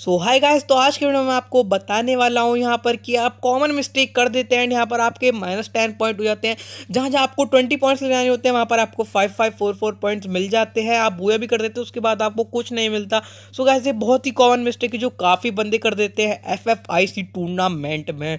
सो hi guys तो आज के वीडियो में आपको बताने वाला हूँ यहाँ पर कि आप कॉमन मिस्टेक कर देते हैं यहाँ पर आपके माइनस टेन पॉइंट हो जाते हैं जहाँ जहाँ आपको ट्वेंटी पॉइंट्स लेने होते हैं वहाँ पर आपको five five four four points मिल जाते हैं आप बुआ भी कर देते हैं उसके बाद आपको कुछ नहीं मिलता सो गाइज ये बहुत ही कॉमन मिस्टेक है जो काफ़ी बंदे कर देते हैं F F I C tournament में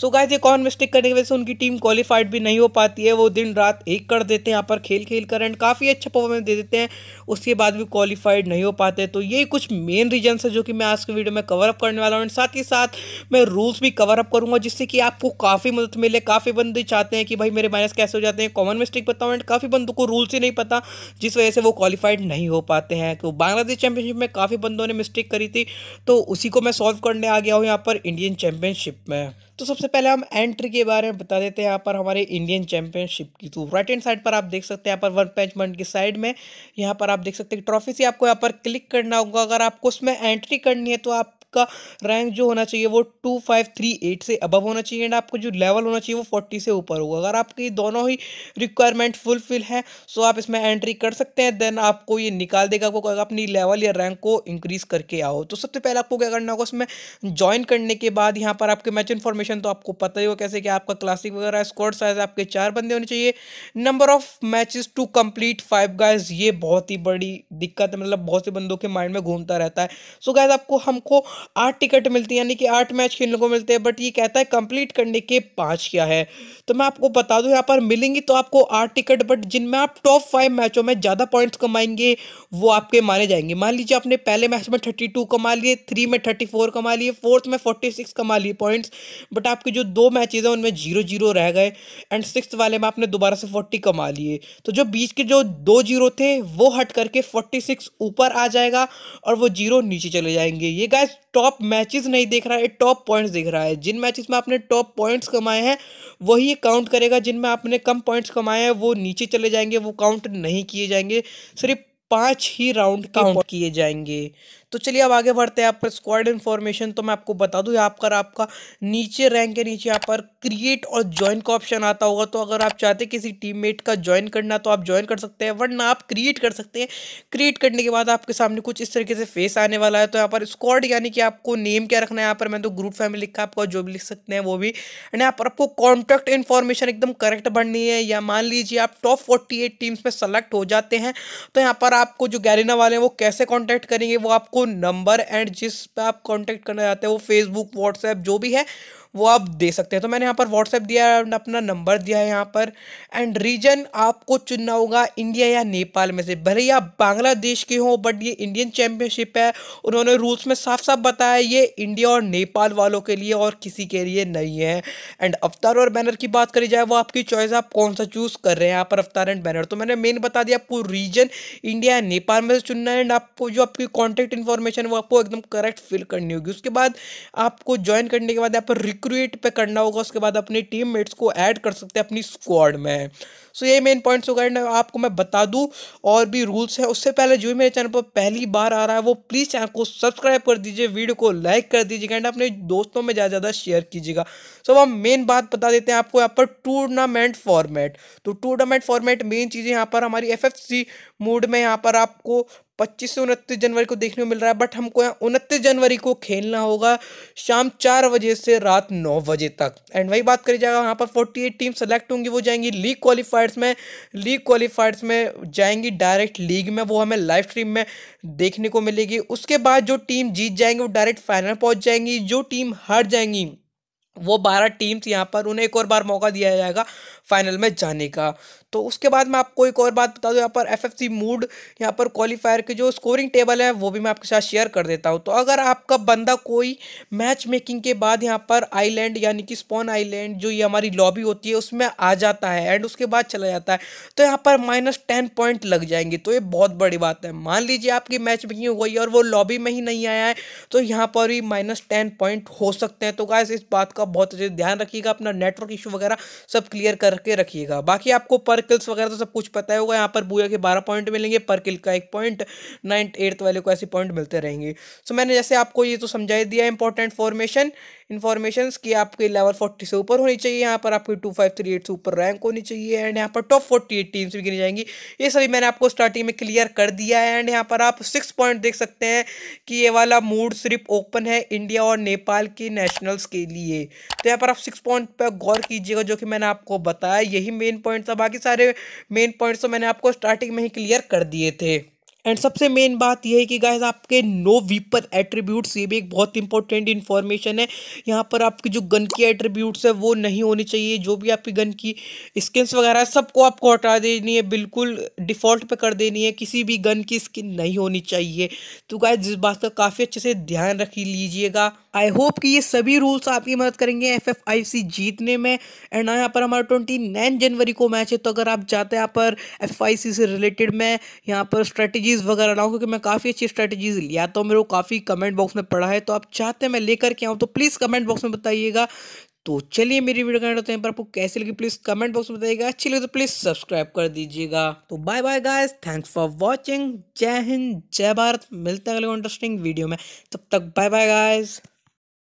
सो गाइज ये कॉमन मिस्टेक करने की वजह से उनकी टीम क्वालिफाइड भी नहीं हो पाती है वो दिन रात एक कर देते हैं यहाँ पर खेल खेल कर एंड काफ़ी अच्छा परफॉर्मेंस दे देते हैं उसके बाद भी क्वालिफाइड नहीं हो पाते तो यही कुछ मेन रीजन्स है जो कि मैं आज के वीडियो में कवर अप करने वाला हूँ साथ ही साथ मैं रूल्स भी कवर अप करूँगा जिससे कि आपको काफ़ी मदद मिले काफ़ी बंदे चाहते हैं कि भाई मेरे माइनस कैसे हो जाते हैं कॉमन मिस्टेक बताओ एंड काफ़ी बंदों को रूल्स ही नहीं पता जिस वजह से वो क्वालिफाइड नहीं हो पाते हैं तो बांग्लादेश चैंपियनशिप में काफ़ी बंदों ने मिस्टेक करी थी तो उसी को मैं सॉल्व करने आ गया हूँ यहाँ पर इंडियन चैंपियनशिप में तो सबसे पहले हम एंट्री के बारे में बता देते हैं यहाँ पर हमारे इंडियन चैंपियनशिप की तो राइट हैंड साइड पर आप देख सकते हैं यहाँ पर वन पेंच वन की साइड में यहाँ पर आप देख सकते हैं ट्रॉफी से आपको यहाँ पर क्लिक करना होगा अगर आपको उसमें एंट्री करनी करनी है तो आप आपका रैंक जो होना चाहिए वो टू फाइव थ्री एट से अबव होना चाहिए एंड आपको जो लेवल होना चाहिए वो फोर्टी से ऊपर होगा अगर आपकी दोनों ही रिक्वायरमेंट फुलफिल है सो आप इसमें एंट्री कर सकते हैं देन आपको ये निकाल देगा आपको अपनी लेवल या रैंक को इंक्रीज़ करके आओ तो सबसे पहले आपको क्या करना होगा उसमें ज्वाइन करने के बाद यहाँ पर आपके मैच इन्फॉर्मेशन तो आपको पता ही होगा कैसे कि आपका क्लासिक वगैरह स्क्वाड साइज आपके चार बंदे होने चाहिए number of matches to complete five guys ये बहुत ही बड़ी दिक्कत है मतलब बहुत से बंदों के माइंड में घूमता रहता है सो so गाइज आपको हमको आठ टिकट मिलती है यानी कि आठ मैच खेलने को मिलते हैं बट ये कहता है कंप्लीट करने के पाँच क्या है तो मैं आपको बता दूं यहाँ पर मिलेंगी तो आपको आठ टिकट बट जिनमें आप टॉप फाइव मैचों में ज़्यादा पॉइंट्स कमाएंगे वो आपके माने जाएंगे मान लीजिए आपने पहले मैच में थर्टी टू कमा लिए थ्री में थर्टी फोर कमा लिए फोर्थ में फोर्टी सिक्स कमा लिए पॉइंट्स बट आपके जो दो मैचेज हैं उनमें जीरो जीरो रह गए एंड सिक्स वाले में आपने दोबारा से फोर्टी कमा लिए तो जो बीच के जो दो जीरो थे वो हट करके फोर्टी सिक्स ऊपर आ जाएगा और वो जीरो नीचे चले जाएंगे ये गैस टॉप मैचेस नहीं देख रहा है टॉप पॉइंट्स देख रहा है जिन मैचेस में आपने टॉप पॉइंट्स कमाए हैं वही काउंट करेगा जिनमें आपने कम पॉइंट्स कमाए हैं वो नीचे चले जाएंगे वो काउंट नहीं किए जाएंगे सिर्फ पाँच ही राउंड काउंट किए जाएंगे तो चलिए अब आगे बढ़ते हैं आपका स्क्वाड इन्फॉर्मेशन तो मैं आपको बता दूँ यहाँ पर आपका नीचे रैंक के नीचे यहाँ पर क्रिएट और ज्वाइन का ऑप्शन आता होगा तो अगर आप चाहते किसी मेट का ज्वाइन करना तो आप ज्वाइन कर सकते हैं वरना आप क्रिएट कर सकते हैं क्रिएट करने के बाद आपके सामने कुछ इस तरीके से फेस आने वाला है तो यहाँ पर स्क्वाड यानी कि आपको नेम क्या रखना है यहाँ पर मैं तो ग्रुप फैमिली लिखा आपका जो भी लिख सकते हैं वो भी एंड यहाँ पर आपको कॉन्टैक्ट इन्फॉर्मेशन एकदम करेक्ट बढ़नी है या मान लीजिए आप टॉप फोर्टी टीम्स में सेलेक्ट हो जाते हैं तो यहाँ पर आपको जो गैरिना वाले हैं वो कैसे कॉन्टैक्ट करेंगे वो आपको नंबर एंड जिस पे आप कांटेक्ट करना चाहते हैं वो फेसबुक व्हाट्सएप जो भी है वो आप दे सकते हैं तो मैंने यहाँ पर व्हाट्सएप दिया है अपना नंबर दिया है यहाँ पर एंड रीजन आपको चुनना होगा इंडिया या नेपाल में से भले ही आप बांग्लादेश के हों बट ये इंडियन चैम्पियनशिप है उन्होंने रूल्स में साफ साफ बताया ये इंडिया और नेपाल वालों के लिए और किसी के लिए नहीं है एंड अवतार और बैनर की बात करी जाए वो आपकी चॉइस आप कौन सा चूज़ कर रहे हैं यहाँ पर अवतार एंड बैनर तो मैंने मेन बता दिया आपको रीजन इंडिया या नेपाल में से चुनना है एंड आपको जो आपकी कॉन्टैक्ट इन्फॉर्मेशन वो आपको एकदम करेक्ट फिल करनी होगी उसके बाद आपको ज्वाइन करने के बाद यहाँ पर रिक्रूट पे करना होगा उसके बाद अपने टीममेट्स को ऐड कर सकते हैं अपनी स्क्वाड में सो so, ये मेन पॉइंट्स हो गए आपको मैं बता दूँ और भी रूल्स हैं उससे पहले जो भी मेरे चैनल पर पहली बार आ रहा है वो प्लीज़ चैनल को सब्सक्राइब कर दीजिए वीडियो को लाइक कर दीजिएगा एंड अपने दोस्तों में ज़्यादा ज़्यादा शेयर कीजिएगा सो so, हम मेन बात बता देते हैं आपको यहाँ पर टूर्नामेंट फॉर्मेट तो टूर्नामेंट फॉर्मेट मेन चीज़ें यहाँ पर हमारी एफ मोड में यहाँ पर आपको पच्चीस से उनतीस जनवरी को देखने को मिल रहा है बट हमको यहाँ उनतीस जनवरी को खेलना होगा शाम चार बजे से रात नौ बजे तक एंड वही बात करी जाएगा वहाँ पर फोर्टी एट टीम सेलेक्ट होंगी वो जाएंगी लीग क्वालिफायर्स में लीग क्वालिफायर्स में जाएंगी डायरेक्ट लीग में वो हमें लाइव स्ट्रीम में देखने को मिलेगी उसके बाद जो टीम जीत जाएंगी वो डायरेक्ट फाइनल पहुँच जाएंगी जो टीम हार जाएंगी वो बारह टीम्स यहाँ पर उन्हें एक और बार मौका दिया जाएगा फाइनल में जाने का तो उसके बाद मैं आपको एक और बात बता दूँ यहाँ पर एफ एफ सी मूड यहाँ पर क्वालिफायर के जो स्कोरिंग टेबल है वो भी मैं आपके साथ शेयर कर देता हूँ तो अगर आपका बंदा कोई मैच मेकिंग के बाद यहाँ पर आईलैंड यानी कि स्पॉन आईलैंड जो ये हमारी लॉबी होती है उसमें आ जाता है एंड उसके बाद चला जाता है तो यहाँ पर माइनस टेन पॉइंट लग जाएंगे तो ये बहुत बड़ी बात है मान लीजिए आपकी मैच मेकिंग हो गई और वो लॉबी में ही नहीं आया है तो यहाँ पर भी माइनस टेन पॉइंट हो सकते हैं तो गाय इस बात का बहुत अच्छे ध्यान रखिएगा अपना नेटवर्क इशू वगैरह सब क्लियर करके रखिएगा बाकी आपको पर सर्कल्स वगैरह तो सब कुछ पता होगा यहाँ पर बुआ के बारह पॉइंट मिलेंगे पर किल का एक पॉइंट नाइन एट्थ वाले को ऐसे पॉइंट मिलते रहेंगे सो मैंने जैसे आपको ये तो समझाई दिया इंपॉर्टेंट फॉर्मेशन इन्फॉर्मेशन की आपके लेवल फोर्टी से ऊपर होनी चाहिए यहाँ पर आपकी टू फाइव थ्री एट से ऊपर रैंक होनी चाहिए एंड यहाँ पर टॉप फोर्टी एट टीम्स भी गिनी जाएंगी ये सभी मैंने आपको स्टार्टिंग में क्लियर कर दिया है एंड यहाँ पर आप सिक्स पॉइंट देख सकते हैं कि ये वाला मूड सिर्फ ओपन है इंडिया और नेपाल के नेशनल्स के लिए तो यहाँ पर आप सिक्स पॉइंट पर गौर कीजिएगा जो कि मैंने आपको बताया यही मेन पॉइंट था बाकी सारे मेन पॉइंट्स तो मैंने आपको स्टार्टिंग में ही क्लियर कर दिए थे एंड सबसे मेन बात यह है कि गाइज आपके नो वीपर एट्रीब्यूट्स ये भी एक बहुत इंपॉर्टेंट इन्फॉर्मेशन है यहाँ पर आपकी जो गन की एट्रीब्यूट्स है वो नहीं होनी चाहिए जो भी आपकी गन की स्किन्स वगैरह है सबको आपको हटा देनी है बिल्कुल डिफ़ॉल्ट पे कर देनी है किसी भी गन की स्किन नहीं होनी चाहिए तो गाइज इस बात का काफ़ी अच्छे से ध्यान रख लीजिएगा आई होप कि ये सभी रूल्स आपकी मदद करेंगे एफ एफ आई सी जीतने में एंड हाँ, यहाँ पर हमारा ट्वेंटी नाइन जनवरी को मैच है तो अगर आप चाहते हैं यहाँ पर एफ आई सी से रिलेटेड मैं यहाँ पर स्ट्रैटेजीज़ वगैरह लाऊँ क्योंकि मैं काफ़ी अच्छी स्ट्रैटेजीज़ लिया तो मेरे को काफ़ी कमेंट बॉक्स में पढ़ा है तो आप चाहते हैं मैं लेकर के आऊँ तो प्लीज़ कमेंट बॉक्स में बताइएगा तो चलिए मेरी वीडियो कमेंट होते हैं पर आपको कैसे लगी प्लीज़ कमेंट बॉक्स में बताइएगा अच्छी लगी तो प्लीज़ सब्सक्राइब कर दीजिएगा तो bye bye guys thanks for watching जय हिंद जय भारत मिलते हैं अगले इंटरेस्टिंग वीडियो में तब तक बाय बाय गाइस